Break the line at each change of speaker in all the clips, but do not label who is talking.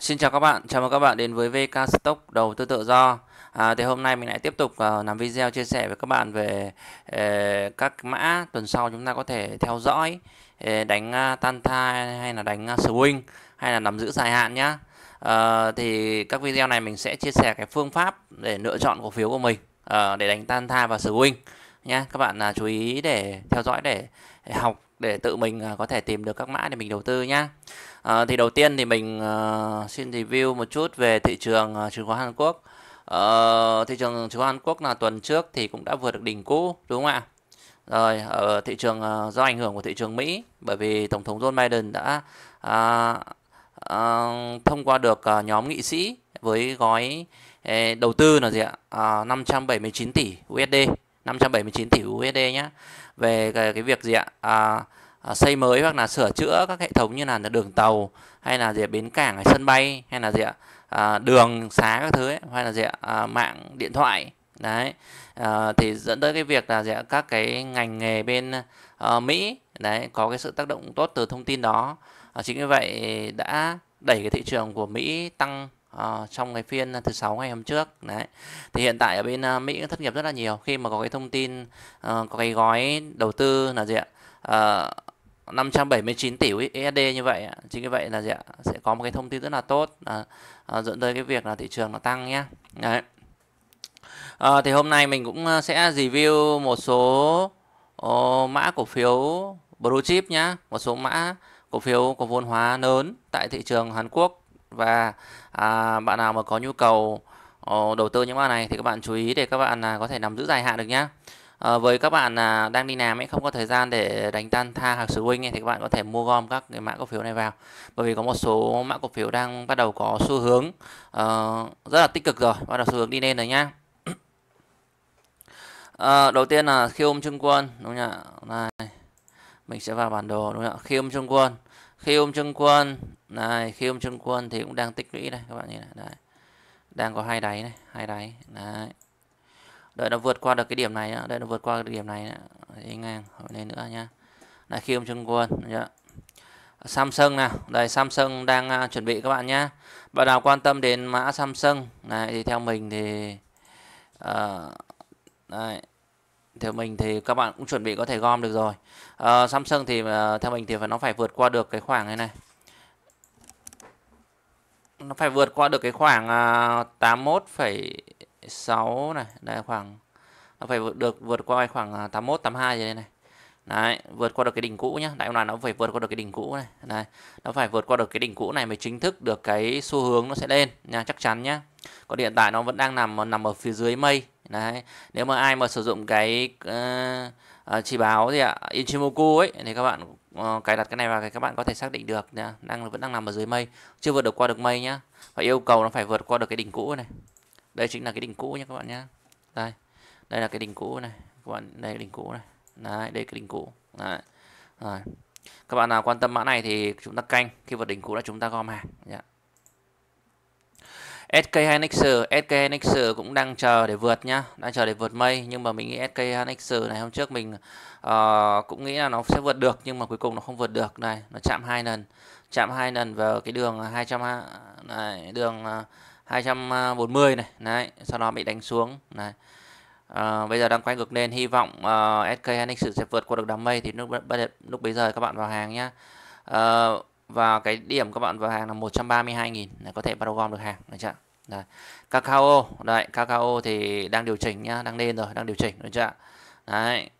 Xin chào các bạn, chào mừng các bạn đến với VK Stock đầu tư tự do. À, thì hôm nay mình lại tiếp tục uh, làm video chia sẻ với các bạn về uh, các mã tuần sau chúng ta có thể theo dõi uh, đánh uh, tan thai hay là đánh uh, swing hay là nắm giữ dài hạn nhá. Uh, thì các video này mình sẽ chia sẻ cái phương pháp để lựa chọn cổ phiếu của mình uh, để đánh tan thai và swing nhá. Các bạn uh, chú ý để theo dõi để, để học để tự mình uh, có thể tìm được các mã để mình đầu tư nhá. À, thì đầu tiên thì mình uh, xin review một chút về thị trường uh, chứng khoán Hàn Quốc. Uh, thị trường chứng khoán Hàn Quốc là tuần trước thì cũng đã vượt được đỉnh cũ đúng không ạ? Rồi ở thị trường uh, do ảnh hưởng của thị trường Mỹ bởi vì tổng thống Joe Biden đã uh, uh, thông qua được uh, nhóm nghị sĩ với gói uh, đầu tư là gì ạ? Uh, 579 tỷ USD, 579 tỷ USD nhá. Về cái, cái việc gì ạ? Uh, À, xây mới hoặc là sửa chữa các hệ thống như là đường tàu hay là gì bến cảng hay sân bay hay là gì ạ à, đường xá các thứ ấy, hay là gì ạ à, mạng điện thoại đấy à, thì dẫn tới cái việc là gì ạ các cái ngành nghề bên uh, Mỹ đấy có cái sự tác động tốt từ thông tin đó à, chính như vậy đã đẩy cái thị trường của Mỹ tăng uh, trong cái phiên thứ sáu ngày hôm trước đấy thì hiện tại ở bên uh, Mỹ thất nghiệp rất là nhiều khi mà có cái thông tin uh, có cái gói đầu tư là gì ạ uh, 579 tỷ USD e như vậy chính như vậy là gì ạ sẽ có một cái thông tin rất là tốt à, à, dẫn tới cái việc là thị trường nó tăng nhé đấy à, thì hôm nay mình cũng ờ, sẽ review một số oh, mã cổ phiếu blue chip nhá một số mã cổ phiếu có vốn hóa lớn tại thị trường Hàn Quốc và à, bạn nào mà có nhu cầu oh, đầu tư những mã này thì các bạn chú ý để các bạn là có thể nắm giữ dài hạn được nhá à, với các bạn là đang đi làm ấy không có thời gian để đánh tan tha hoặc sứ huynh ấy, thì các bạn có thể mua gom các cái mã cổ phiếu này vào bởi vì có một số mã cổ phiếu đang bắt đầu có xu hướng uh, rất là tích cực rồi bắt đầu xu hướng đi lên rồi nhá à, đầu tiên là khi ôm trung quân đúng không ạ này mình sẽ vào bản đồ đúng không ạ khi ôm trung quân khi ôm trung quân này khi ôm trung quân thì cũng đang tích lũy đây các bạn nhìn này đây đang có hai đáy này hai đáy đấy đợi nó vượt qua được cái điểm này nữa. đợi nó vượt qua được điểm này nữa. ngang hồi lên nữa nha. lại khi ông Trung Quân nhá. Dạ. Samsung nào đây Samsung đang uh, chuẩn bị các bạn nhé bạn nào quan tâm đến mã Samsung này thì theo mình thì uh, ờ, đây, theo mình thì các bạn cũng chuẩn bị có thể gom được rồi uh, Samsung thì uh, theo mình thì phải nó phải vượt qua được cái khoảng này này nó phải vượt qua được cái khoảng uh, à, 81, 6 này đây khoảng nó phải vượt được vượt qua khoảng 81 82 rồi đây này Đấy, vượt qua được cái đỉnh cũ nhá. Đại loại nó phải vượt qua được cái đỉnh cũ này. Đấy, nó phải vượt qua được cái đỉnh cũ này mới chính thức được cái xu hướng nó sẽ lên nha, chắc chắn nhá. Còn hiện tại nó vẫn đang nằm nằm ở phía dưới mây. Đấy, nếu mà ai mà sử dụng cái uh, chỉ báo gì ạ, Ichimoku ấy thì các bạn uh, cài đặt cái này vào thì các bạn có thể xác định được nha, đang vẫn đang nằm ở dưới mây, chưa vượt được qua được mây nhá. Và yêu cầu nó phải vượt qua được cái đỉnh cũ này đây chính là cái đỉnh cũ nhé các bạn nhé đây đây là cái đỉnh cũ này các bạn đây đỉnh cũ này đấy, đây cái đỉnh cũ đấy. Rồi. các bạn nào quan tâm mã này thì chúng ta canh khi vượt đỉnh cũ là chúng ta gom hàng yeah. Dạ. SK Hynixer, SK Hynixer cũng đang chờ để vượt nhá, đang chờ để vượt mây nhưng mà mình nghĩ SK Hynixer này hôm trước mình uh, cũng nghĩ là nó sẽ vượt được nhưng mà cuối cùng nó không vượt được này, nó chạm hai lần, chạm hai lần vào cái đường 200 này, đường uh, 240 à, này đấy sau đó bị đánh xuống này à, bây giờ đang quay ngược lên hy vọng uh, ờ, SK Hynix sẽ vượt qua được đám mây thì lúc lúc bây giờ các bạn vào hàng nhé à, ờ, và cái điểm các bạn vào hàng là 132.000 này có thể bắt đầu gom được hàng được chưa đấy. Kakao đấy Kakao thì đang điều chỉnh nhá đang lên rồi đang điều chỉnh được chưa đấy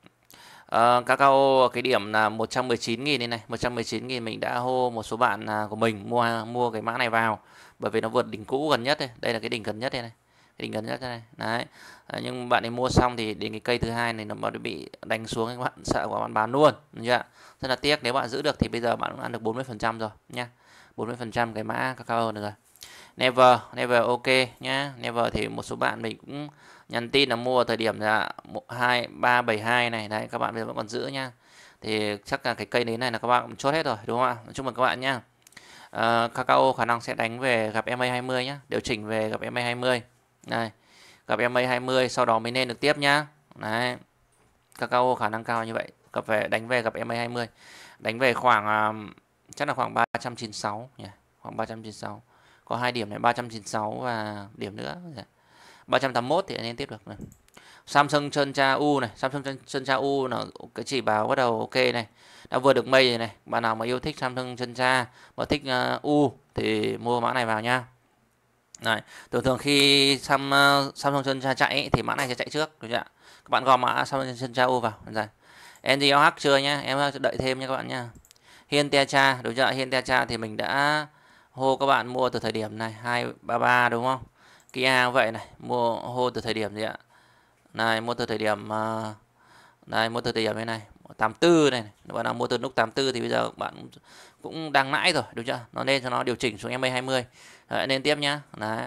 Cacao ờ, cái điểm là 119.000 đây này 119.000 mình đã hô một số bạn à, của mình mua mua cái mã này vào bởi vì nó vượt đỉnh cũ gần nhất đây đây là cái đỉnh gần nhất đây này cái đỉnh gần nhất đây này đấy à, nhưng bạn ấy mua xong thì đến cái cây thứ hai này nó bị đánh xuống các bạn sợ quá bạn bán luôn chưa rất là tiếc nếu bạn giữ được thì bây giờ bạn cũng ăn được 40 phần trăm rồi nha 40 phần trăm cái mã cacao được rồi Never Never ok nhá Never thì một số bạn mình cũng nhắn tin là mua thời điểm là hai ba bảy hai này đấy các bạn bây giờ vẫn còn giữ nha thì chắc là cái cây đến này là các bạn cũng chốt hết rồi đúng không ạ chúc mừng các bạn nhá uh, Kakao khả năng sẽ đánh về gặp MA20 nhá điều chỉnh về gặp MA20 này gặp MA20 sau đó mới lên được tiếp nhá đấy Kakao khả năng cao như vậy gặp về đánh về gặp MA20 đánh về khoảng um, chắc là khoảng 396 nhỉ khoảng 396 có hai điểm này 396 và điểm nữa nhỉ? 381 thì anh em tiếp được này. Samsung Sơn Cha U này, Samsung Sơn Cha U là cái chỉ báo bắt đầu ok này. Đã vừa được mây rồi này, bạn nào mà yêu thích Samsung Sơn Cha mà thích uh, U thì mua mã này vào nha. Này, thường thường khi Sam, uh, Samsung Sơn Cha chạy ấy, thì mã này sẽ chạy trước được chưa Các bạn gom mã Samsung Sơn Cha U vào rồi. NGOH chưa nhá, em đợi thêm nha các bạn nha. Hiên Te Cha, đúng chưa? Hiên Te Cha thì mình đã hô các bạn mua từ thời điểm này 233 đúng không? Kia vậy này mua hô từ thời điểm gì ạ này mua từ thời điểm à, này mua từ thời điểm này này 84 này bạn nào mua từ lúc 84 thì bây giờ bạn cũng đang lãi rồi đúng chưa nó nên cho nó điều chỉnh xuống MA 20 Đấy, nên tiếp nhá Đấy.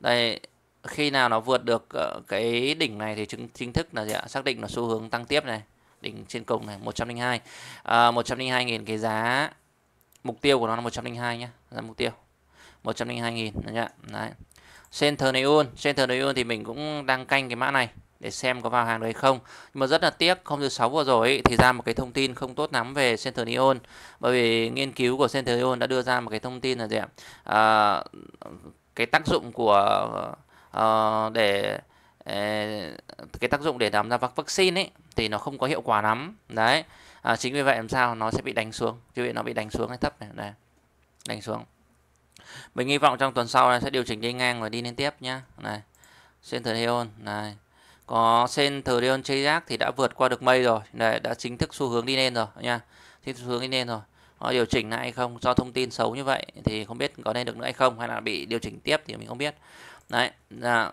đây khi nào nó vượt được ờ, cái đỉnh này thì chứng chính thức là gì ạ? xác định là xu hướng tăng tiếp này đỉnh trên cùng này 102 à, 102.000 cái giá mục tiêu của nó là 102 nhá giá mục tiêu 102.000 đấy Center Neon Center Neon thì mình cũng đang canh cái mã này để xem có vào hàng đấy không nhưng mà rất là tiếc không 06 vừa rồi ấy, thì ra một cái thông tin không tốt lắm về Center Neon bởi vì nghiên cứu của Center Neon đã đưa ra một cái thông tin là gì ạ à, cái tác dụng của uh, để ờ, cái tác dụng để làm ra vaccine ấy thì nó không có hiệu quả lắm đấy à, chính vì vậy làm sao nó sẽ bị đánh xuống chứ nó bị đánh xuống hay thấp này đây đánh xuống mình hy vọng trong tuần sau này sẽ điều chỉnh đi ngang và đi lên tiếp nhá này Centurion này có Centurion Chirac thì đã vượt qua được mây rồi này đã chính thức xu hướng đi lên rồi nha thì xu hướng đi lên rồi nó điều chỉnh lại hay không do thông tin xấu như vậy thì không biết có nên được nữa hay không hay là bị điều chỉnh tiếp thì mình không biết đấy là dạ.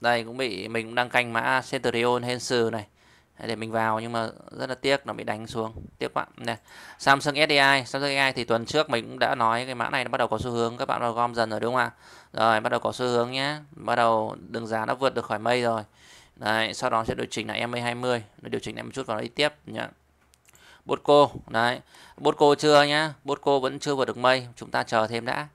đây cũng bị mình cũng đang canh mã Centurion Hensel này để mình vào nhưng mà rất là tiếc nó bị đánh xuống tiếc quá này Samsung SDI Samsung SDI thì tuần trước mình cũng đã nói cái mã này nó bắt đầu có xu hướng các bạn vào gom dần rồi đúng không ạ rồi bắt đầu có xu hướng nhé bắt đầu đường giá nó vượt được khỏi mây rồi đấy sau đó sẽ điều chỉnh lại MA20 e nó điều chỉnh lại một chút vào đi tiếp nhé cô, đấy cô chưa nhá cô vẫn chưa vượt được mây chúng ta chờ thêm đã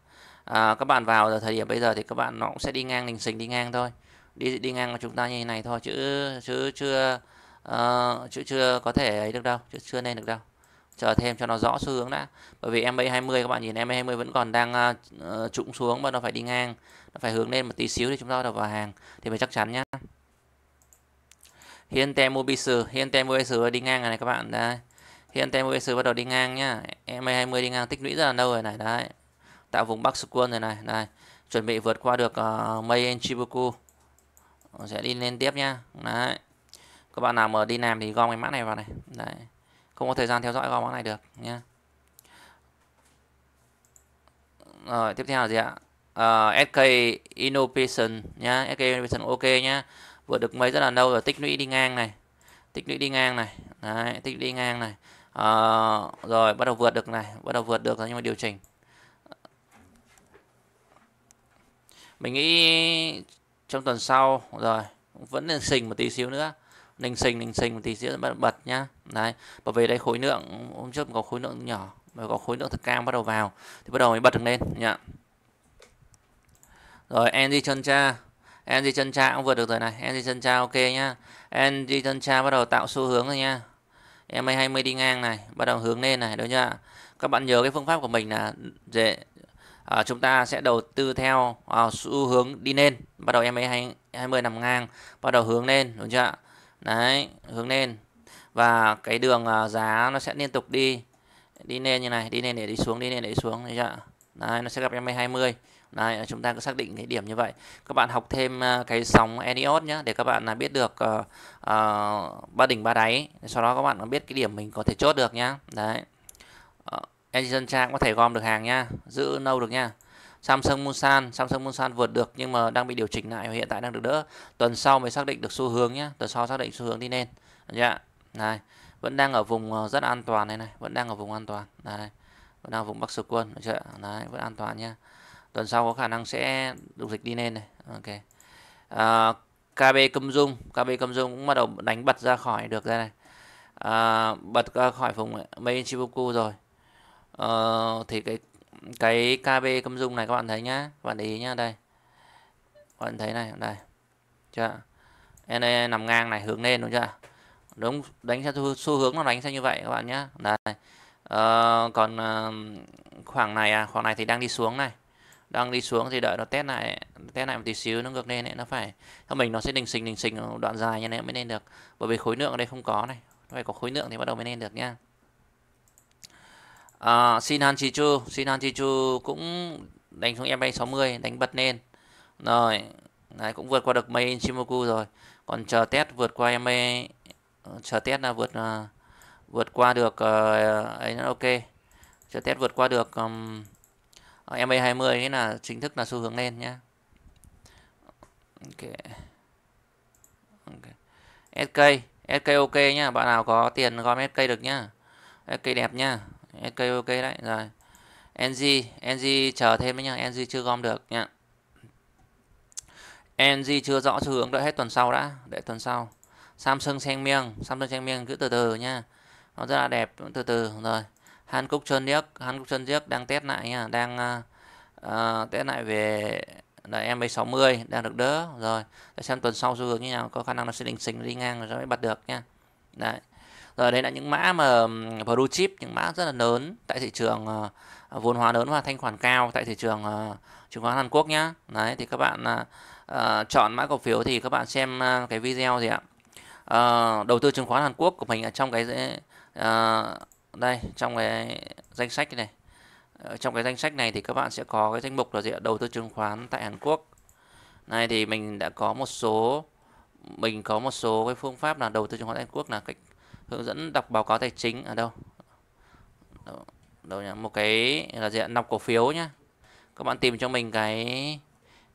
à, các bạn vào giờ thời điểm bây giờ thì các bạn nó cũng sẽ đi ngang lình xình đi ngang thôi đi đi ngang của chúng ta như thế này thôi chứ chứ chưa Ờ, chưa, chưa có thể ấy được đâu chưa, chưa nên được đâu chờ thêm cho nó rõ xu hướng đã bởi vì MA 20 các bạn nhìn MA 20 vẫn còn đang uh, ờ, trụng xuống và nó phải đi ngang nó phải hướng lên một tí xíu thì chúng ta đầu vào hàng thì phải chắc chắn nhá hiện tem Mobis hiện tem Mobis đi ngang rồi này các bạn đây hiện tem Mobis bắt đầu đi ngang nhá MA 20 đi ngang tích lũy rất là lâu rồi này đấy tạo vùng Bắc Sukun rồi này này chuẩn bị vượt qua được uh, ờ, Mei Chibuku sẽ đi lên tiếp nhá đấy các bạn nào mà đi làm thì gom cái mã này vào này đấy không có thời gian theo dõi gom mã này được nhé rồi tiếp theo là gì ạ uh, ờ, SK Innovation nhá SK Innovation ok nhá vừa được mấy rất là lâu rồi tích lũy đi ngang này tích lũy đi ngang này Đấy, tích đi ngang này uh, rồi bắt đầu vượt được này bắt đầu vượt được rồi nhưng mà điều chỉnh mình nghĩ trong tuần sau rồi vẫn lên sình một tí xíu nữa Ninh sinh Ninh sinh một tí sẽ bật bật nhá đấy bởi vì đây khối lượng hôm trước có khối lượng nhỏ mà có khối lượng thật cao bắt đầu vào thì bắt đầu mới bật được lên nhá rồi Andy chân cha Andy chân cha cũng vượt được rồi này Andy chân cha ok nhá Andy chân cha bắt đầu tạo xu hướng rồi nha em 20 đi ngang này bắt đầu hướng lên này đúng chưa các bạn nhớ cái phương pháp của mình là dễ à, chúng ta sẽ đầu tư theo à, xu hướng đi lên bắt đầu em ấy 20 nằm ngang bắt đầu hướng lên đúng chưa đấy hướng lên và cái đường à, giá nó sẽ liên tục đi đi lên như này đi lên để đi xuống đi lên để đi xuống thấy chưa đấy, nó sẽ gặp em 20 này chúng ta cứ xác định cái điểm như vậy các bạn học thêm à, cái sóng Eliot nhé để các bạn là biết được uh, uh, ba đỉnh ba đáy sau đó các bạn có biết cái điểm mình có thể chốt được nhá đấy uh, Edison Trang có thể gom được hàng nhá giữ lâu được nhá Samsung Musan Samsung Musan vượt được nhưng mà đang bị điều chỉnh lại và hiện tại đang được đỡ tuần sau mới xác định được xu hướng nhé tuần sau xác định xu hướng đi lên dạ này vẫn đang ở vùng ờ, rất an toàn này này vẫn đang ở vùng an toàn này vẫn đang ở vùng Bắc Sư Quân được chưa đấy vẫn an toàn nhá tuần sau có khả năng sẽ đục dịch đi lên này ok à, KB Cầm Dung KB Cầm Dung cũng bắt đầu đánh bật ra khỏi được ra này à, bật ra khỏi vùng Mei Shibuku rồi à, thì cái cái KB công dung này các bạn thấy nhá các bạn để ý nhá đây các bạn thấy này đây chưa NE nằm ngang này hướng lên đúng chưa đúng đánh theo xu, hướng nó đánh theo như vậy các bạn nhá. đây ờ, còn ờ, khoảng này à khoảng này thì đang đi xuống này đang đi xuống thì đợi nó test lại test lại một tí xíu nó ngược lên ấy, nó phải theo mình nó sẽ đình xình đình xình đoạn dài như này mới lên được bởi vì khối lượng ở đây không có này phải có khối lượng thì bắt đầu mới lên được nhá à, Shin Han Chi Chu Shin Han Chi Chu cũng đánh xuống em bay 60 đánh bật lên rồi này cũng vượt qua được Mei Shimoku rồi còn chờ test vượt qua em bay ờ, chờ test là vượt à, vượt qua được uh, ấy là ok chờ test vượt qua được um, MA 20 ấy là chính thức là xu hướng lên nhá ok ok SK SK ok nhá bạn nào có tiền gom SK được nhá SK đẹp nhá ok ok đấy rồi NG NG chờ thêm đấy nhá NG chưa gom được nhá NG chưa rõ xu hướng đợi hết tuần sau đã để tuần sau Samsung sang miêng Samsung sang miêng cứ từ từ nha nó rất là đẹp từ từ rồi Hàn Quốc chân điếc Hàn Quốc chân điếc đang test lại nha đang uh, test lại về là em 60 đang được đỡ rồi để xem tuần sau xu hướng như nào có khả năng nó sẽ định xình đi ngang rồi mới bật được nha đấy rồi ờ, đây là những mã mà blue chip những mã rất là lớn tại thị trường uh, vốn hóa lớn và thanh khoản cao tại thị trường uh, chứng khoán Hàn Quốc nhá đấy thì các bạn uh, chọn mã cổ phiếu thì các bạn xem uh, cái video gì ạ uh, đầu tư chứng khoán Hàn Quốc của mình ở trong cái uh, đây trong cái danh sách này ở trong cái danh sách này thì các bạn sẽ có cái danh mục là gì ạ đầu tư chứng khoán tại Hàn Quốc này thì mình đã có một số mình có một số cái phương pháp là đầu tư chứng khoán Hàn Quốc là cách hướng dẫn đọc báo cáo tài chính ở đâu đâu, đâu nhá một cái là gì ạ nọc cổ phiếu nhá các bạn tìm cho mình cái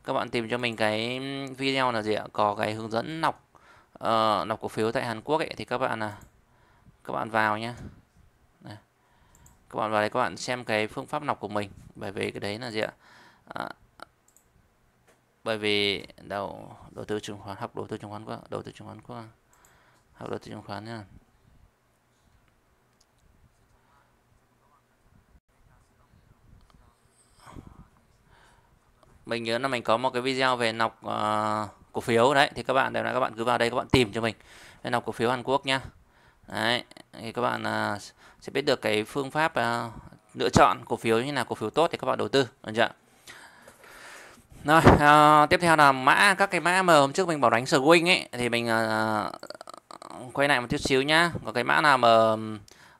các bạn tìm cho mình cái video là gì ạ có cái hướng dẫn nọc uh, nọc cổ phiếu tại Hàn Quốc ấy thì các bạn là các bạn vào nhá các bạn vào đây các bạn xem cái phương pháp nọc của mình bởi vì cái đấy là gì ạ à, bởi vì đầu đầu tư chứng khoán học đầu tư chứng khoán quá đầu tư chứng khoán quá học đầu tư chứng khoán nha mình nhớ là mình có một cái video về nọc uh, cổ phiếu đấy thì các bạn đều là các bạn cứ vào đây các bạn tìm cho mình đây nọc cổ phiếu Hàn Quốc nhá đấy thì các bạn uh, sẽ biết được cái phương pháp uh, lựa chọn cổ phiếu như là cổ phiếu tốt thì các bạn đầu tư được chưa rồi uh, tiếp theo là mã các cái mã mà hôm trước mình bảo đánh swing ấy thì mình uh, quay lại một chút xíu nhá có cái mã nào mà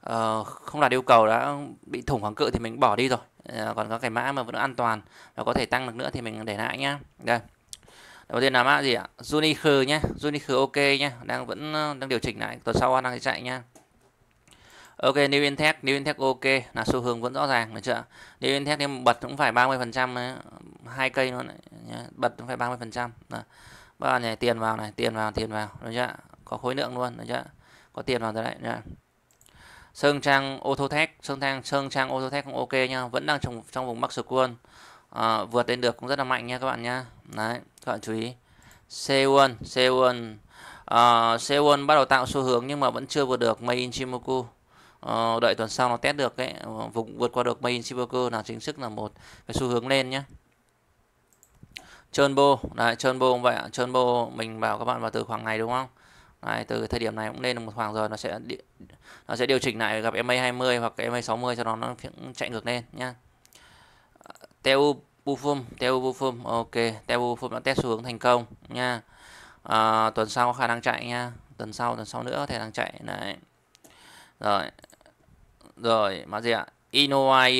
uh, không đạt yêu cầu đã bị thủng khoảng cự thì mình bỏ đi rồi Ờ, còn có cái mã mà vẫn an toàn và có thể tăng được nữa thì mình để lại nhá đây đầu tiên là mã gì ạ Juniker nhé Juniker ok nhé đang vẫn ờ, đang điều chỉnh lại tuần sau đang chạy nhá Ok, New Intech, New Intech ok là xu hướng vẫn rõ ràng được chưa? New Intech em bật cũng phải 30% hai cây luôn này, bật cũng phải 30%. Đó. Bây giờ này tiền vào này, tiền vào, tiền vào, được chưa? Có khối lượng luôn, được chưa? Có tiền vào rồi đấy, được chưa? Sơn Trang ô tô thép Sơn Trang Sơn Trang ô tô thép cũng ok nha, vẫn đang trong trong vùng Max Quân. À, vượt lên được cũng rất là mạnh nha các bạn nha. Đấy, các bạn chú ý. Seon, Seon uh, ờ, Seon bắt đầu tạo xu hướng nhưng mà vẫn chưa vượt được Mei in Shimoku. Uh, đợi tuần sau nó test được cái ờ, vùng vượt qua được Mei in Shimoku là chính thức là một cái xu hướng lên nhé. Chonbo, đấy Chonbo cũng vậy ạ. Chonbo mình bảo các bạn vào từ khoảng ngày đúng không? Đấy, từ thời điểm này cũng lên được một khoảng rồi nó sẽ nó sẽ điều chỉnh lại gặp EMA 20 hoặc EMA 60 cho nó nó chạy ngược lên nhá. Teo Bufum, Teo Bufum, ok, Teo Bufum đã test xuống thành công nha. À, tuần sau có khả năng chạy nha, tuần sau tuần sau nữa có thể đang chạy này. Rồi. Rồi, mã gì ạ? Inoi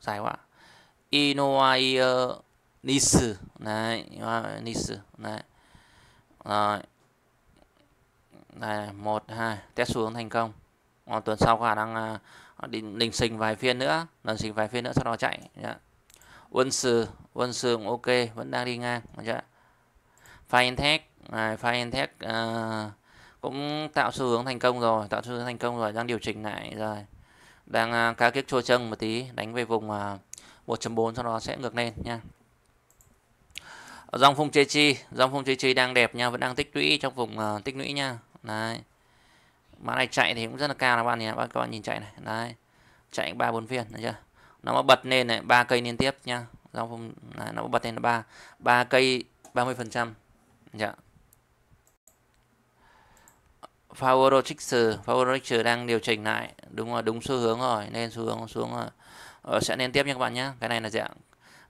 dài quá. Inoi Nisu, này, Nisu, này. Rồi đây một hai test xuống thành công còn tuần sau khả năng à, định định sinh vài phiên nữa lần sinh vài phiên nữa sau đó chạy dạ. quân sư quân sư cũng ok vẫn đang đi ngang nhá Fintech này Fintech uh, à, cũng tạo xu hướng thành công rồi tạo xu hướng thành công rồi đang điều chỉnh lại rồi đang uh, à, cá kiếp trôi chân một tí đánh về vùng uh, 1.4 sau đó sẽ ngược lên nha dòng phung chế chi dòng phung chế chi đang đẹp nha vẫn đang tích lũy trong vùng uh, tích lũy nha đấy mã này chạy thì cũng rất là cao các bạn nhìn các bạn nhìn chạy này đấy chạy ba bốn viên thấy chưa nó mà bật lên này ba cây liên tiếp nha giao vùng này, nó bật lên là ba ba cây 30 phần trăm dạ Power Trixer đang điều chỉnh lại đúng là đúng xu hướng rồi nên xu hướng xuống ờ, sẽ liên tiếp nha các bạn nhé cái này là dạng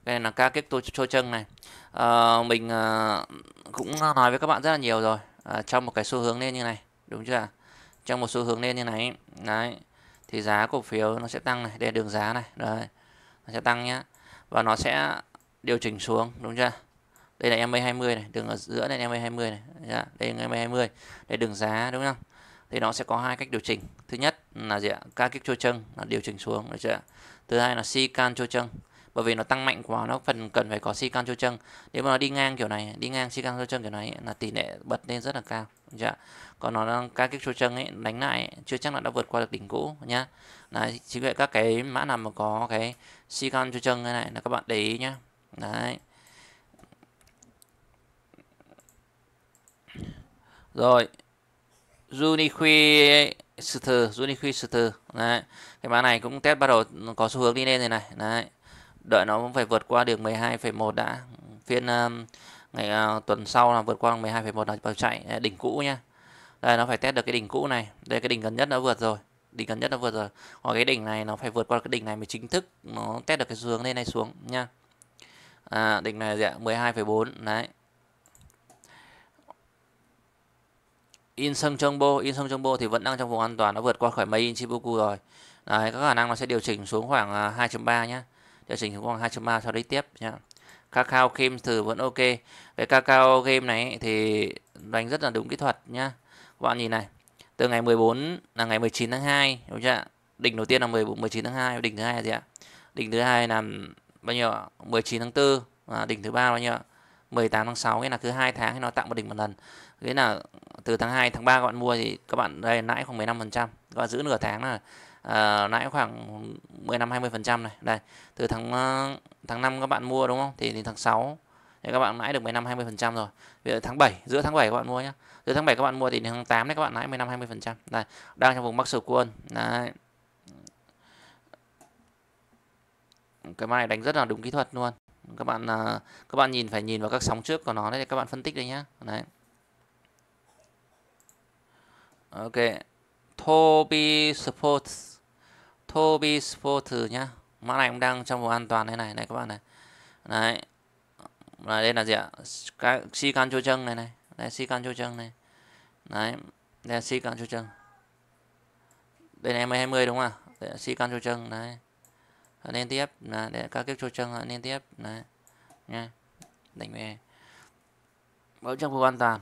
cái này là ca kích tôi trôi chân này ờ, mình uh, cũng nói với các bạn rất là nhiều rồi à, trong một cái xu hướng lên như này đúng chưa trong một xu hướng lên như này đấy thì giá cổ phiếu nó sẽ tăng này đây đường giá này đấy nó sẽ tăng nhá và nó sẽ điều chỉnh xuống đúng chưa đây là MA e 20 này đường ở giữa e đây là MA 20 này dạ, đây là MA 20 đây đường giá đúng không thì nó sẽ có hai cách điều chỉnh thứ nhất là gì ạ ca kích chô chân là điều chỉnh xuống được chưa thứ hai là si can chô chân bởi vì nó tăng mạnh quá nó phần cần phải có si căng cho chân nếu mà nó đi ngang kiểu này đi ngang si căng cho chân kiểu này là tỷ lệ bật lên rất là cao dạ còn nó đang các kích cho chân ấy đánh lại chưa chắc là đã vượt qua được đỉnh cũ nhá đấy chính vậy các cái mã nào mà có cái si căng cho chân này, này là các bạn để ý nhá đấy rồi Juniqui Sutter Juniqui Sutter đấy cái mã này cũng test bắt đầu có xu hướng đi lên này này đấy đợi nó cũng phải vượt qua đường 12,1 đã phiên um, ngày uh, tuần sau là vượt qua 12,1 là vào chạy à, đỉnh cũ nha đây nó phải test được cái đỉnh cũ này đây cái đỉnh gần nhất nó vượt rồi đỉnh gần nhất nó vượt rồi còn cái đỉnh này nó phải vượt qua cái đỉnh này mới chính thức nó test được cái xuống lên này xuống nha à, đỉnh này gì ạ 12,4 đấy in sông trong chongbo in sông trong chongbo thì vẫn đang trong vùng an toàn nó vượt qua khỏi mây in chibuku rồi đấy có khả năng nó sẽ điều chỉnh xuống khoảng 2.3 à, nhé điều chỉnh xuống khoảng 200 mao sau đấy tiếp nhá Kakao game thử vẫn ok về Kakao game này thì đánh rất là đúng kỹ thuật nhá các bạn nhìn này từ ngày 14 là ngày 19 tháng 2 đúng chưa đỉnh đầu tiên là 14 19 tháng 2 đỉnh thứ hai là gì ạ đỉnh thứ hai là bao nhiêu 19 tháng 4 à, đỉnh thứ ba bao nhiêu 18 tháng 6 nghĩa là cứ hai tháng nó tạo một đỉnh một lần nghĩa là từ tháng 2 tháng 3 các bạn mua thì các bạn đây lãi khoảng 15 phần trăm các bạn giữ nửa tháng là à, lãi khoảng 15 20 phần trăm này đây từ tháng ờ, tháng 5 các bạn mua đúng không thì đến tháng 6 thì các bạn lãi được 15 20 phần trăm rồi bây giờ tháng 7 giữa tháng 7 các bạn mua nhé giữa tháng 7 các bạn mua thì đến tháng 8 đấy các bạn lãi 15 20 phần trăm này đang trong vùng mắc sửa quân đấy cái mai này đánh rất là đúng kỹ thuật luôn các bạn ờ, các bạn nhìn phải nhìn vào các sóng trước của nó đấy để các bạn phân tích đấy nhá đấy ok Toby Sports Toby Sporter nhá mã này cũng đang trong vùng an toàn thế này này các bạn này đấy là đây là gì ạ cái si can chua chân này này đây si can chua chân này đấy đây là si can chua chân đây là em 20 đúng không ạ đây là si can chua chân đấy lên tiếp là để các kiếp chua chân lên tiếp đấy nha đánh về vẫn trong vùng an toàn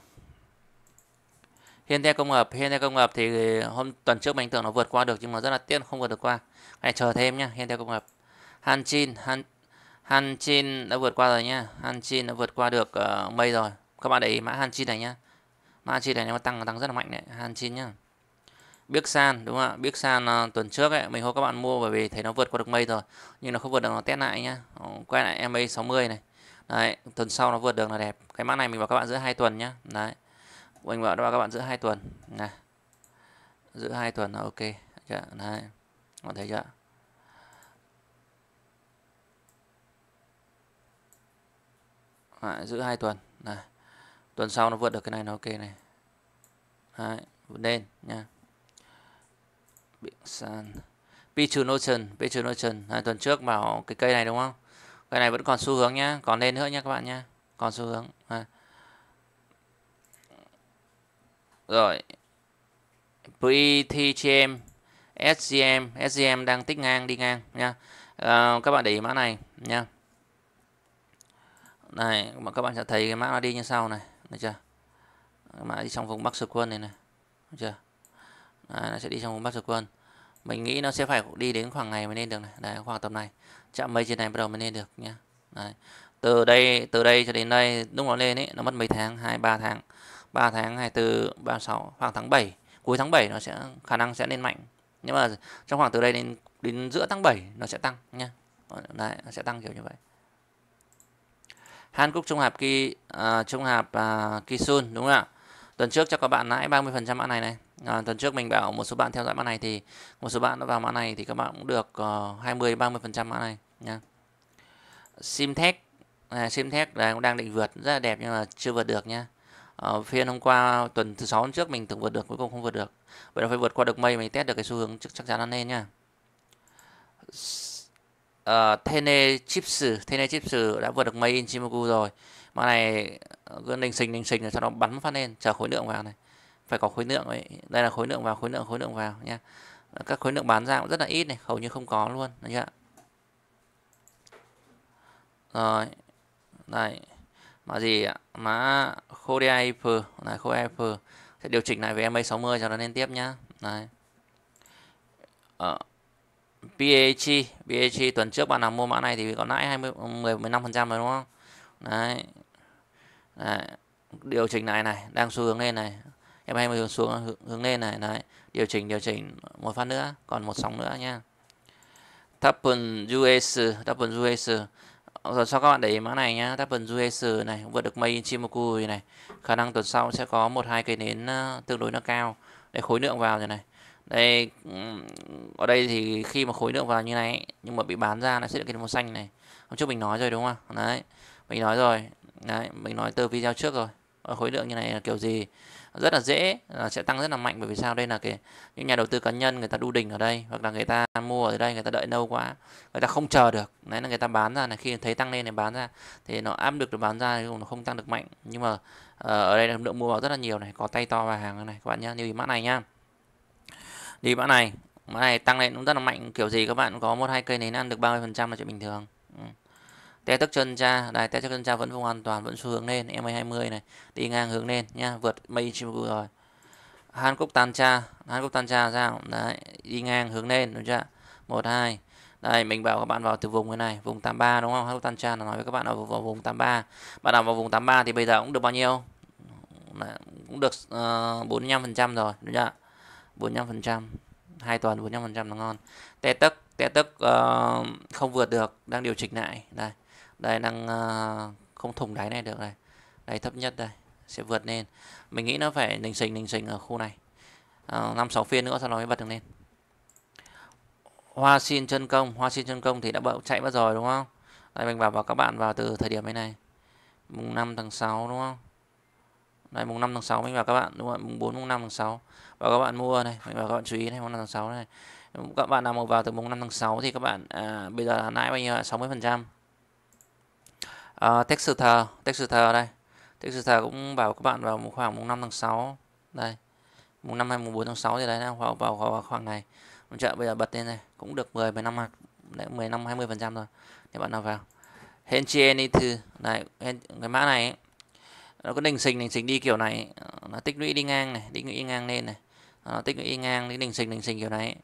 Hiện theo công nghiệp hiện theo công nghiệp thì hôm tuần trước mình tưởng nó vượt qua được nhưng mà rất là tiếc không vượt được qua. Hãy chờ thêm nhá, hiện theo công hợp. Hanchin, Han Hanchin đã vượt qua rồi nhá. Hanchin đã vượt qua được uh, mây rồi. Các bạn để ý mã Hanchin này nhá. Mã Hanchin này nó tăng tăng rất là mạnh đấy, Hanchin nhá. Biếc San đúng không ạ? Biếc San uh, tuần trước ấy mình hô các bạn mua bởi vì thấy nó vượt qua được mây rồi, nhưng nó không vượt được nó test lại nhá. Ờ, quay lại MA 60 này. Đấy, tuần sau nó vượt được là đẹp. Cái mã này mình bảo các bạn giữ hai tuần nhá. Đấy mình bảo các bạn giữ hai tuần nè giữ hai tuần là ok chưa dạ, này bạn thấy chưa Đấy, giữ hai tuần này tuần sau nó vượt được cái này nó ok này Đấy, lên nha bị sàn picture notion picture notion này, tuần trước bảo cái cây này đúng không cái này vẫn còn xu hướng nhá còn lên nữa nha các bạn nha còn xu hướng này rồi PTGM SGM SGM đang tích ngang đi ngang nha à, các bạn để ý mã này nha này mà các bạn sẽ thấy cái mã nó đi như sau này được chưa mã đi trong vùng Bắc Sơ Quân này này được chưa Đấy, nó sẽ đi trong vùng Bắc Sơ Quân mình nghĩ nó sẽ phải đi đến khoảng ngày mới lên được này Đấy, khoảng tầm này chạm mây trên này bắt đầu mới lên được nhá Đấy. từ đây từ đây cho đến đây lúc nó lên ấy nó mất mấy tháng hai ba tháng 3 tháng 24 36 khoảng tháng 7 cuối tháng 7 nó sẽ khả năng sẽ lên mạnh nhưng mà trong khoảng từ đây đến đến giữa tháng 7 nó sẽ tăng nha Đấy, nó sẽ tăng kiểu như vậy Hàn Quốc Trung Hạp Ki uh, Trung Hạp uh, Kisun đúng không ạ tuần trước cho các bạn lãi 30 phần trăm mã này này à, tuần trước mình bảo một số bạn theo dõi mã này thì một số bạn đã vào mã này thì các bạn cũng được uh, 20 30 phần trăm mã này nha Simtech à, Simtech là cũng đang định vượt rất là đẹp nhưng mà chưa vượt được nha Ờ, phiên hôm qua tuần thứ sáu trước mình từng vượt được cuối cùng không vượt được vậy là phải vượt qua được mây mình test được cái xu hướng chắc chắn là nên nha uh, ờ, Tene Chips Tene Chips đã vượt được mây Inchimoku rồi mà này ờ, cứ đình sình đình sình rồi sau đó bắn phát lên chờ khối lượng vào này phải có khối lượng ấy đây là khối lượng vào khối lượng khối lượng vào nha các khối lượng bán ra cũng rất là ít này hầu như không có luôn đấy ạ rồi này mã gì ạ mã Korea Hyper này Korea Hyper sẽ điều chỉnh lại về MA60 cho nó lên tiếp nhá này ở PAG PAG tuần trước bạn nào mua mã này thì có lãi 20 10 15 phần trăm rồi đúng không đấy. đấy điều chỉnh lại này đang xu hướng lên này em hay hướng xuống hướng, lên này đấy điều chỉnh điều chỉnh một phát nữa còn một sóng nữa nha thấp US thấp US rồi sau các bạn để ý mã này nhá WS này vượt được mây Ichimoku này khả năng tuần sau sẽ có một hai cây nến ờ, tương đối nó cao để khối lượng vào như này đây ở đây thì khi mà khối lượng vào như này nhưng mà bị bán ra nó sẽ được cái màu xanh này hôm trước mình nói rồi đúng không đấy mình nói rồi đấy mình nói từ video trước rồi khối lượng như này là kiểu gì rất là dễ ờ, sẽ tăng rất là mạnh bởi vì sao đây là cái những nhà đầu tư cá nhân người ta đu đỉnh ở đây hoặc là người ta mua ở đây người ta đợi lâu quá người ta không chờ được đấy là người ta bán ra là khi thấy tăng lên thì bán ra thì nó áp được được bán ra thì nó không tăng được mạnh nhưng mà ờ, ở đây là lượng mua vào rất là nhiều này có tay to vào hàng này các bạn nhé lưu ý mã này nhá đi mã này mã này tăng lên cũng rất là mạnh kiểu gì các bạn có một hai cây này ăn được 30 phần trăm là chuyện bình thường ừ. Test tức chân tra, đây test chân tra vẫn không an toàn, vẫn xu hướng lên, MA20 này, đi ngang hướng lên nha. vượt mây Meiji rồi. Hàn Quốc tan tra, Hàn Quốc tan tra sao? Đấy, đi ngang hướng lên đúng chưa? 1 2. Đây, mình bảo các bạn vào từ vùng cái này, vùng 83 đúng không? Hàn Quốc tan tra là nói với các bạn ở vào vùng 83. Bạn nào vào vùng 83 thì bây giờ cũng được bao nhiêu? cũng được uh, ờ, 45% rồi đúng chưa? 45%, hai tuần 45% là ngon. Tê tức, tê tức uh, ờ, không vượt được, đang điều chỉnh lại. Đây đây đang ờ, không thủng đáy này được này đây thấp nhất đây sẽ vượt lên mình nghĩ nó phải nình xình nình xình ở khu này ờ, năm sáu phiên nữa sau đó mới bật được lên hoa xin chân công hoa xin chân công thì đã bậu chạy mất rồi đúng không đây mình bảo vào các bạn vào từ thời điểm này này mùng 5 tháng 6 đúng không đây mùng 5 tháng 6 mình bảo các bạn đúng không mùng 4 mùng 5 tháng 6 và các bạn mua này mình bảo các bạn chú ý này mùng 5 tháng 6 này các bạn nào mà vào từ mùng 5 tháng 6 thì các bạn à, bây giờ là lãi bao nhiêu 60 phần trăm uh, ờ, texture texture đây texture cũng bảo các bạn vào khoảng mùng 5 tháng 6 đây mùng 5 hay mùng 4 tháng 6 thì đấy là vào vào, vào khoảng này đúng chưa bây giờ bật lên này cũng được 10 15 đấy 15 20 phần trăm rồi thì bạn nào vào Henchienitsu này cái mã này nó có đình sình đình sình đi kiểu này ờ, nó tích lũy đi ngang này tích lũy ngang lên này nó ờ, tích lũy ngang đi đình sình đình sình kiểu này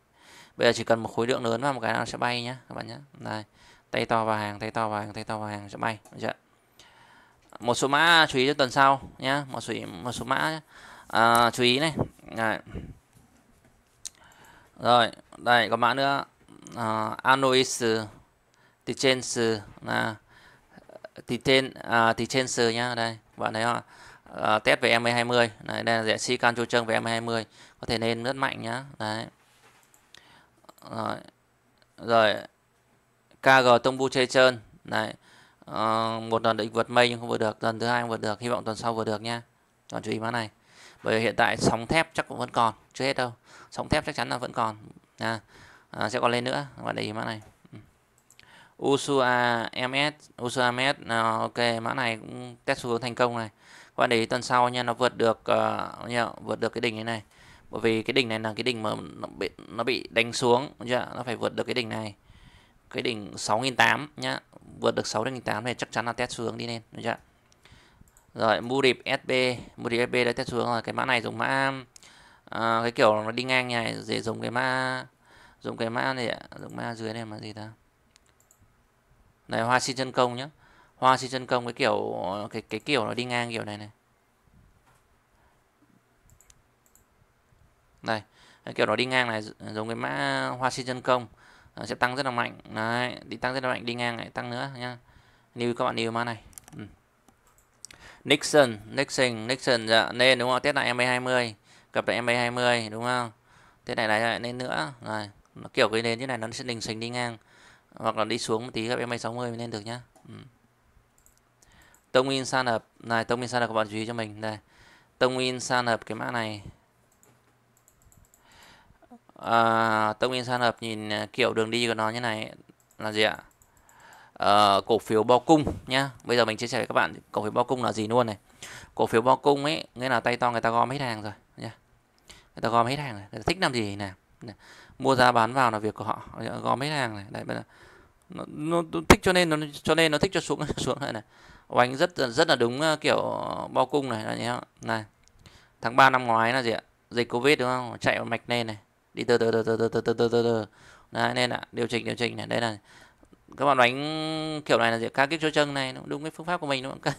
bây giờ chỉ cần một khối lượng lớn vào một cái nó sẽ bay nhá các bạn nhé này tay to vào hàng tay to vào hàng tay to vào hàng sẽ bay chưa? một số mã chú ý cho tuần sau nhé một số một số mã à, chú ý này Đấy. rồi đây có mã nữa anois thì trên sử là thì trên thì trên sử nhá đây bạn thấy không à, test về M20 này đây là rẻ si can chu trương về M20 có thể lên rất mạnh nhá đấy rồi rồi KG tông bu chơi trơn này uh, một lần định vượt mây nhưng không vượt được lần thứ hai không vượt được hy vọng tuần sau vượt được nhá còn chú ý mã này bởi hiện tại sóng thép chắc cũng vẫn còn chưa hết đâu sóng thép chắc chắn là vẫn còn à, à, sẽ còn lên nữa các bạn để ý mã này Usua MS Usua MS à, ờ, ok mã này cũng test xu hướng thành công này các bạn để ý tuần sau nha nó vượt được uh, nhờ, vượt được cái đỉnh này này bởi vì cái đỉnh này là cái đỉnh mà nó bị nó bị đánh xuống chưa? nó phải vượt được cái đỉnh này cái đỉnh 6.800 nhá vượt được 6.800 này chắc chắn là test xuống đi lên được chưa rồi mua điệp SB mua điệp SB đã test xuống rồi cái mã này dùng mã à, cái kiểu nó đi ngang như này dễ dùng cái mã dùng cái mã này dùng mã dưới này mà gì ta này hoa xin chân công nhá hoa xin chân công cái kiểu cái cái kiểu nó đi ngang kiểu này này này cái kiểu nó đi ngang này dùng cái mã hoa xin chân công nó sẽ tăng rất là mạnh đấy đi tăng rất là mạnh đi ngang lại tăng nữa nha, lưu các bạn lưu mã này ừ. Nixon Nixon Nixon dạ nên đúng không test lại MA 20 cặp lại MA 20 đúng không thế này lại lên nữa rồi nó kiểu cái nền như này nó sẽ đình sình đi ngang hoặc là đi xuống một tí gặp MA 60 mình lên được nhá ừ. Tông in san hợp này Tông in san hợp các bạn chú ý cho mình đây Tông in san hợp cái mã này à, Tân Nguyên San Hợp nhìn à, kiểu đường đi của nó như này là gì ạ? À, cổ phiếu bao cung nhá. Bây giờ mình chia sẻ với các bạn cổ phiếu bao cung là gì luôn này. Cổ phiếu bao cung ấy, nghĩa là tay to người ta gom hết hàng rồi nhá. Người ta gom hết hàng rồi, người ta thích làm gì nào. Mua ra bán vào là việc của họ, gom hết hàng này. đây bây giờ nó, nó, nó thích cho nên nó cho nên nó thích cho xuống xuống này này. Oanh rất rất là đúng à, kiểu bao cung này nhá. Này. Tháng 3 năm ngoái là gì ạ? Dịch Covid đúng không? Chạy mạch lên này đi từ từ từ từ từ từ từ từ từ từ đấy nên là điều chỉnh điều chỉnh này đây là các bạn đánh kiểu này là gì ca kích cho chân này đúng cái phương pháp của mình đúng không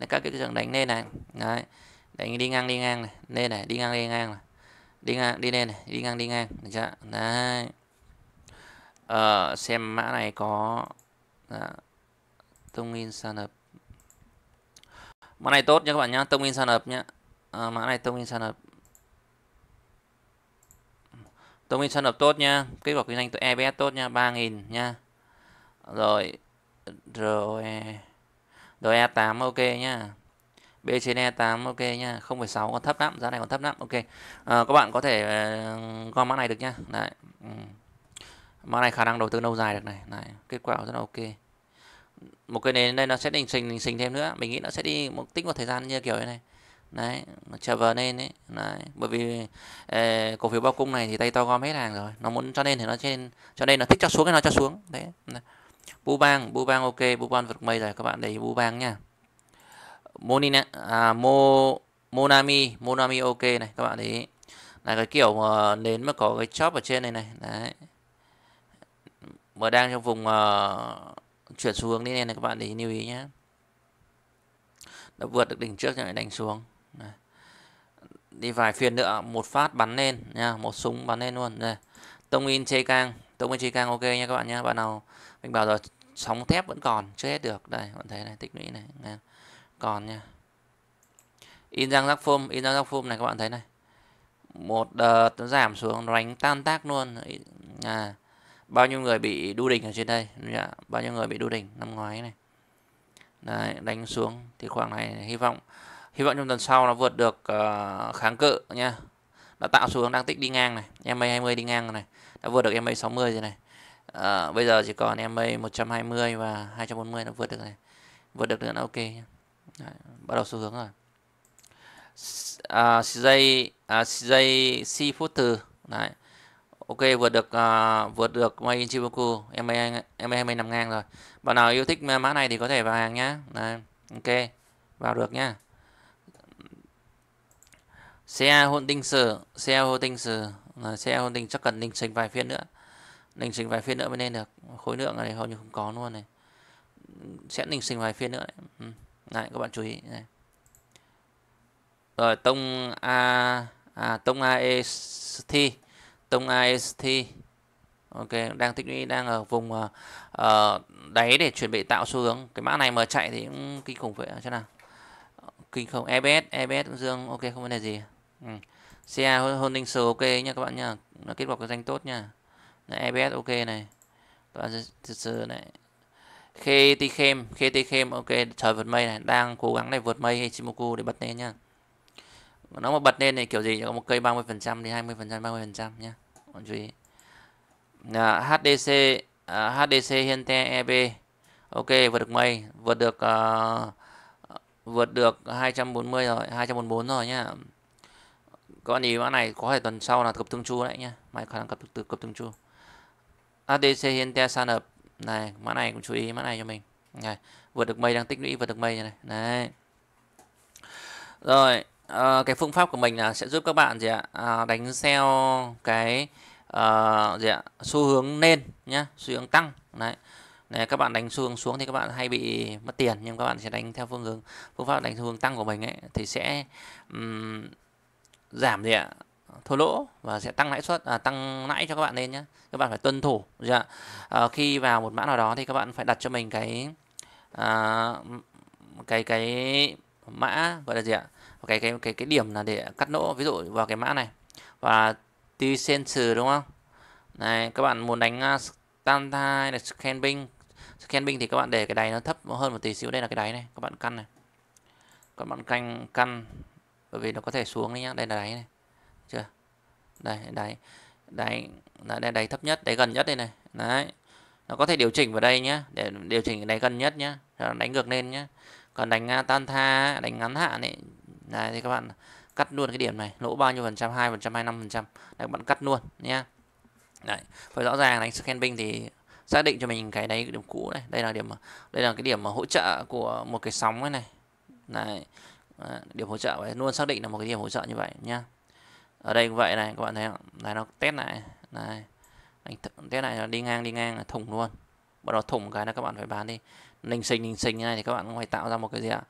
là ca kích chân đánh lên này đấy đánh đi ngang đi ngang này lên này đi ngang đi ngang này đi ngang đi lên này đi ngang đi ngang được chưa đấy ờ, xem mã này có dạ. tông in san hợp mã này tốt nha các bạn nhá tông in san hợp nhá à, mã này tông in san hợp Tôi minh sân hợp tốt nha. Kết quả kinh doanh tôi EBS tốt nha, 3000 nha. Rồi ROE ROE 8 ok nha. B trên E8 ok nha, 0.6 còn thấp lắm, giá này còn thấp lắm. Ok. À, các bạn có thể ờ, gom mã này được nha Đấy. Ừ. Mã này khả năng đầu tư lâu dài được này. Này, kết quả rất là ok. Một cái nến đây nó sẽ định sinh định sinh thêm nữa, mình nghĩ nó sẽ đi một tính một thời gian như kiểu thế này đấy nó trở lên đấy. đấy bởi vì eh, cổ phiếu bao cung này thì tay to gom hết hàng rồi nó muốn cho nên thì nó trên cho nên nó thích cho xuống thì nó cho xuống đấy bu bang bu bang ok bu bang vượt mây rồi các bạn để bu bang nha monina à mo monami monami ok này các bạn đấy là cái kiểu mà ờ, nến mà có cái chóp ở trên này này đấy mà đang trong vùng uh, chuyển xuống đi nên này các bạn để lưu ý nhé đã vượt được đỉnh trước rồi đánh xuống đi vài phiên nữa một phát bắn lên nha một súng bắn lên luôn đây tông in chê cang tông in chê cang ok nha các bạn nha bạn nào mình bảo rồi sóng thép vẫn còn chưa hết được đây bạn thấy này tích lũy này nha. còn nha in răng rắc phôm in răng rắc phôm này các bạn thấy này một đợt ờ, giảm xuống đánh tan tác luôn à, bao nhiêu người bị đu đỉnh ở trên đây dạ, bao nhiêu người bị đu đỉnh năm ngoái này Đấy, đánh xuống thì khoảng này hy vọng hy vọng trong tuần sau nó vượt được uh, kháng cự nha đã tạo xu hướng đang tích đi ngang này EMA 20 đi ngang này đã vượt được EMA 60 rồi này à, bây giờ chỉ còn EMA 120 và 240 nó vượt được này vượt được nữa là ok nhé. Đấy, bắt đầu xu hướng rồi ờ, à, dây à, CJ seafood từ đấy ok vượt được uh, vượt được May Chibuku em em em nằm ngang rồi bạn nào yêu thích mã này thì có thể vào hàng nhá đấy ok vào được nhá tinh tinh shareholding shareholding tinh ờ, chắc cần ninh trình vài phiên nữa ninh trình vài phiên nữa mới lên được khối lượng này hầu như không có luôn này sẽ ninh trình vài phiên nữa này, này ừ, các bạn chú ý này. rồi tông a à, tông AST e tông AST e Ok đang tích lũy đang ở vùng uh, đáy để chuẩn bị tạo xu hướng cái mã này mà chạy thì cũng kinh khủng vậy chứ nào kinh khủng EBS EBS dương ok không vấn đề gì ừ. CA Holding số ok nha các bạn nha nó kết quả kinh danh tốt nha EBS ok này các bạn sờ này KT Chem KT Chem ok trời vượt mây này đang cố gắng này vượt mây Ichimoku để bật lên nha nó mà bật lên này kiểu gì có một cây 30 phần trăm thì 20 phần trăm 30 phần trăm nhé còn chú ý à, HDC à, HDC hiện te EB ok vượt được mây vượt được uh, vượt được 240 rồi 244 rồi nhá các bạn ý mã này có thể tuần sau là cặp tương chu đấy nhá mã khả năng cặp từ cặp tương chu adc hiện te san hợp này mã này cũng chú ý mã này cho mình này vượt được mây đang tích lũy vượt được mây này này rồi à, cái phương pháp của mình là sẽ giúp các bạn gì ạ à, đánh theo cái à, gì ạ xu hướng lên nhá xu hướng tăng đấy này các bạn đánh xu hướng xuống thì các bạn hay bị mất tiền nhưng các bạn sẽ đánh theo phương hướng phương pháp đánh xu hướng tăng của mình ấy thì sẽ um, giảm gì ạ thua lỗ và sẽ tăng lãi suất à, tăng lãi cho các bạn lên nhé các bạn phải tuân thủ dạ. à, khi vào một mã nào đó thì các bạn phải đặt cho mình cái à, cái cái mã gọi là gì ạ cái cái cái cái điểm là để cắt lỗ ví dụ vào cái mã này và T-Sensor đúng không này các bạn muốn đánh à, tan thai là scan binh scan binh thì các bạn để cái đáy nó thấp hơn một tí xíu đây là cái đáy này các bạn căn này các bạn canh căn bởi vì nó có thể xuống đấy nhá đây là đáy này chưa đây đáy đáy là đây đáy thấp nhất đáy gần nhất đây này đấy nó có thể điều chỉnh vào đây nhé để điều chỉnh đáy gần nhất nhá Rồi đánh ngược lên nhá còn đánh à, tan tha đánh ngắn hạn này này thì các bạn cắt luôn cái điểm này lỗ bao nhiêu phần trăm hai phần trăm hai năm phần trăm các bạn cắt luôn nhé đấy phải rõ ràng đánh scanning thì xác định cho mình cái đáy điểm cũ này đây là điểm đây là cái điểm mà hỗ trợ của một cái sóng này này điểm hỗ trợ phải luôn xác định là một cái điểm hỗ trợ như vậy nhá ở đây cũng vậy này các bạn thấy không này nó test lại này anh test lại nó đi ngang đi ngang thủng luôn bắt đầu thủng cái là các bạn phải bán đi linh sinh linh sinh này thì các bạn cũng phải tạo ra một cái gì ạ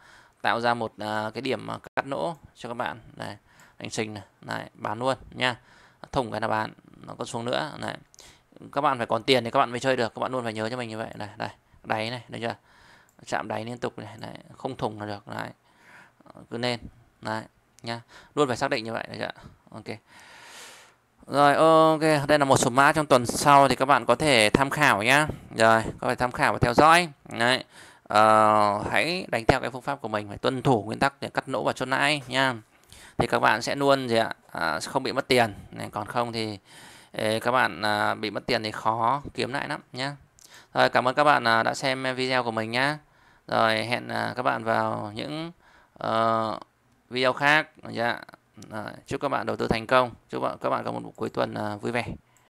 tạo ra một uh, cái điểm cắt lỗ cho các bạn này linh sinh này, này bán luôn nha thủng cái là bán nó có xuống nữa này các bạn phải còn tiền thì các bạn mới chơi được các bạn luôn phải nhớ cho mình như vậy này đây đáy này được chưa chạm đáy liên tục này, này không thủng là được này Ờ, cứ nên đấy nhá luôn phải xác định như vậy đấy ạ ok rồi ok đây là một số mã trong tuần sau thì các bạn có thể tham khảo nhá rồi có thể tham khảo và theo dõi đấy uh, hãy đánh theo cái phương pháp của mình phải tuân thủ nguyên tắc để cắt lỗ và chốt lãi nha thì các bạn sẽ luôn gì ạ à, không bị mất tiền này còn không thì các bạn à, bị mất tiền thì khó kiếm lại lắm nhá rồi cảm ơn các bạn à, đã xem video của mình nhá rồi hẹn à, các bạn vào những uh, video khác dạ yeah. chúc các bạn đầu tư thành công chúc các bạn có một buổi cuối tuần uh, vui vẻ